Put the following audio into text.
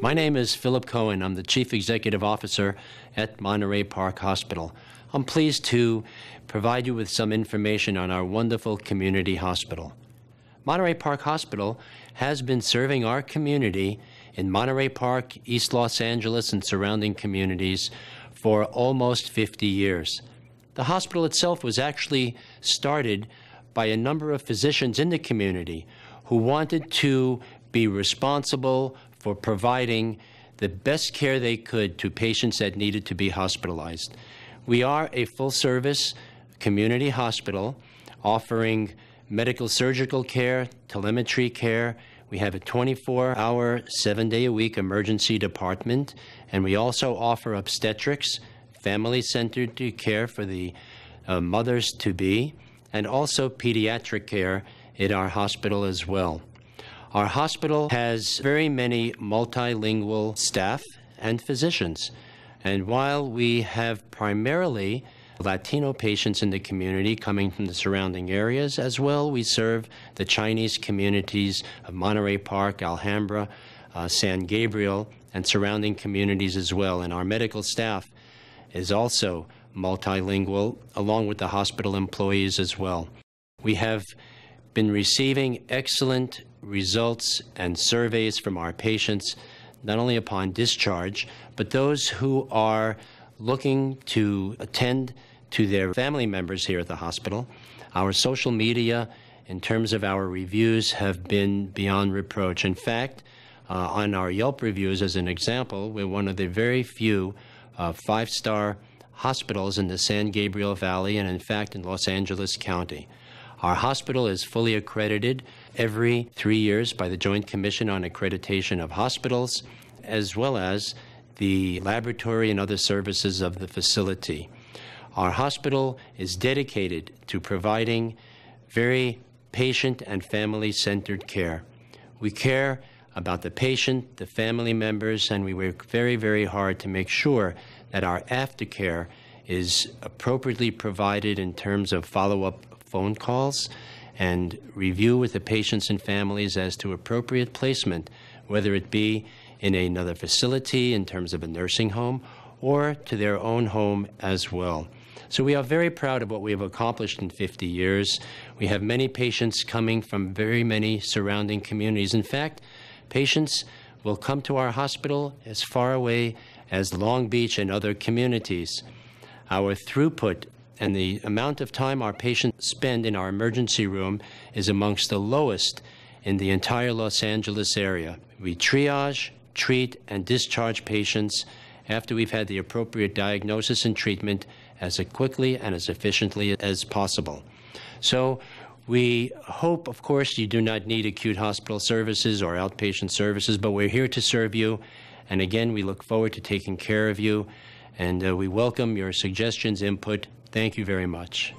My name is Philip Cohen. I'm the Chief Executive Officer at Monterey Park Hospital. I'm pleased to provide you with some information on our wonderful community hospital. Monterey Park Hospital has been serving our community in Monterey Park, East Los Angeles, and surrounding communities for almost 50 years. The hospital itself was actually started by a number of physicians in the community who wanted to be responsible for providing the best care they could to patients that needed to be hospitalized. We are a full service community hospital offering medical surgical care, telemetry care. We have a 24 hour, seven day a week emergency department, and we also offer obstetrics family centered care for the uh, mothers to be, and also pediatric care in our hospital as well. Our hospital has very many multilingual staff and physicians. And while we have primarily Latino patients in the community coming from the surrounding areas as well, we serve the Chinese communities of Monterey Park, Alhambra, uh, San Gabriel, and surrounding communities as well. And our medical staff is also multilingual, along with the hospital employees as well. We have been receiving excellent results and surveys from our patients, not only upon discharge, but those who are looking to attend to their family members here at the hospital. Our social media, in terms of our reviews, have been beyond reproach. In fact, uh, on our Yelp reviews, as an example, we're one of the very few uh, five star hospitals in the San Gabriel Valley and, in fact, in Los Angeles County. Our hospital is fully accredited every three years by the Joint Commission on Accreditation of Hospitals, as well as the laboratory and other services of the facility. Our hospital is dedicated to providing very patient and family centered care. We care about the patient, the family members, and we work very, very hard to make sure that our aftercare is appropriately provided in terms of follow up phone calls and review with the patients and families as to appropriate placement, whether it be in another facility in terms of a nursing home or to their own home as well. So we are very proud of what we have accomplished in 50 years. We have many patients coming from very many surrounding communities. In fact, Patients will come to our hospital as far away as Long Beach and other communities. Our throughput and the amount of time our patients spend in our emergency room is amongst the lowest in the entire Los Angeles area. We triage, treat, and discharge patients after we've had the appropriate diagnosis and treatment as quickly and as efficiently as possible. So we hope, of course, you do not need acute hospital services or outpatient services, but we're here to serve you. And again, we look forward to taking care of you. And uh, we welcome your suggestions, input. Thank you very much.